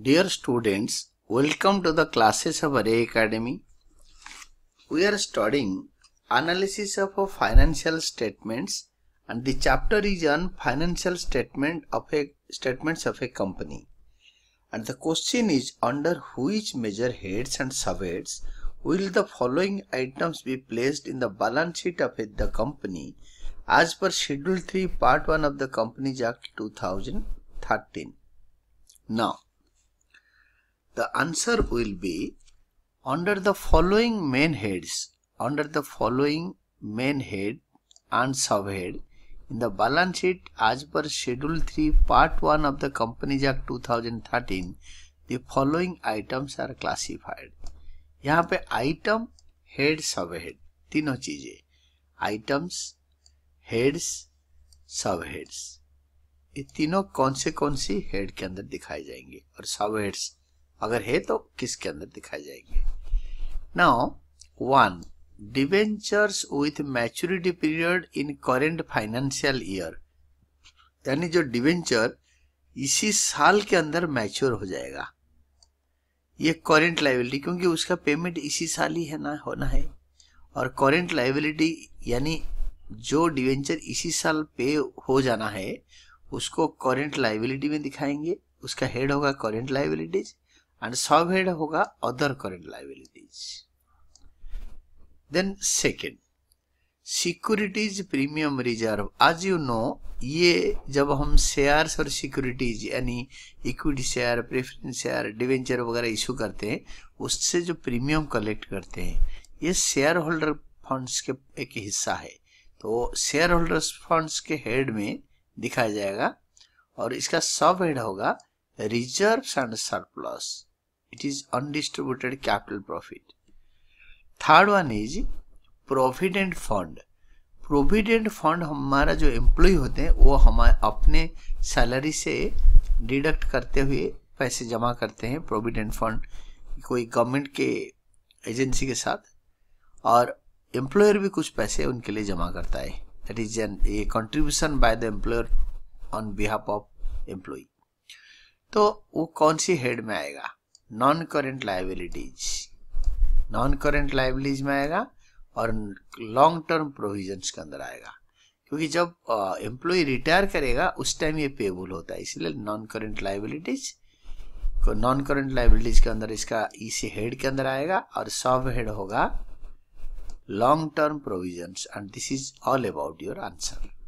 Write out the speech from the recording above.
Dear students, welcome to the classes of Array Academy. We are studying analysis of financial statements and the chapter is on financial statement of a statements of a company. And the question is under which major heads and subheads will the following items be placed in the balance sheet of the company as per schedule 3 part 1 of the companies act 2013. Now The answer will be under the following main heads, under the following main head and subhead in the balance sheet as per Schedule 3 Part 1 of the Companies Act 2013, the following items are classified. yahan pe item head sub head तीनों चीजें items heads सब heads ये तीनों kaun से कौन सी head के अंदर दिखाए जाएंगे और सब हेड्स अगर है तो किसके अंदर दिखाई जाएगी now one debentures with maturity period in current financial year यानी जो डिवेंचर इसी साल के अंदर मैच्योर हो जाएगा ये करेंट लाइबिलिटी क्योंकि उसका पेमेंट इसी साल ही है ना होना है और करेंट लाइबिलिटी यानी जो डिवेंचर इसी साल पे हो जाना है उसको करेंट लाइबिलिटी में दिखाएंगे उसका हेड होगा current liabilities and surveyed hoga other current liabilities then second securities premium reserve as you know ये जब हम शेयर्स और सिक्योरिटीज यानी equity share preference share debenture वगैरह इशू करते हैं उससे जो प्रीमियम कलेक्ट करते हैं ये शेयर होल्डर फंड्स के एक हिस्सा है तो शेयर होल्डर फंड्स के हेड में दिखाया जाएगा और इसका सब हेड होगा reserve and surplus it is undistributed capital profit third one is provident fund provident fund हमारा जो एम्प्लॉय होते हैं वो हमारे अपने सैलरी से डिडक्ट करते हुए पैसे जमा करते हैं प्रोविडेंट फंड कोई गवर्नमेंट के एजेंसी के साथ और एम्प्लॉयर भी कुछ पैसे उनके लिए जमा करता है that is an a contribution by the employer on behalf of employee तो वो कौन सी हेड में आएगा non current liabilities non current liabilities में आएगा और लॉन्ग टर्म प्रोविजन के अंदर आएगा क्योंकि जब एम्प्लॉय रिटायर करेगा उस टाइम ये पेबल होता है इसलिए नॉन करेंट लाइबिलिटीज को नॉन करेंट लाइबिलिटीज के अंदर इसका इसी e हेड के अंदर आएगा और सब हेड होगा long term provision and this is all about your answer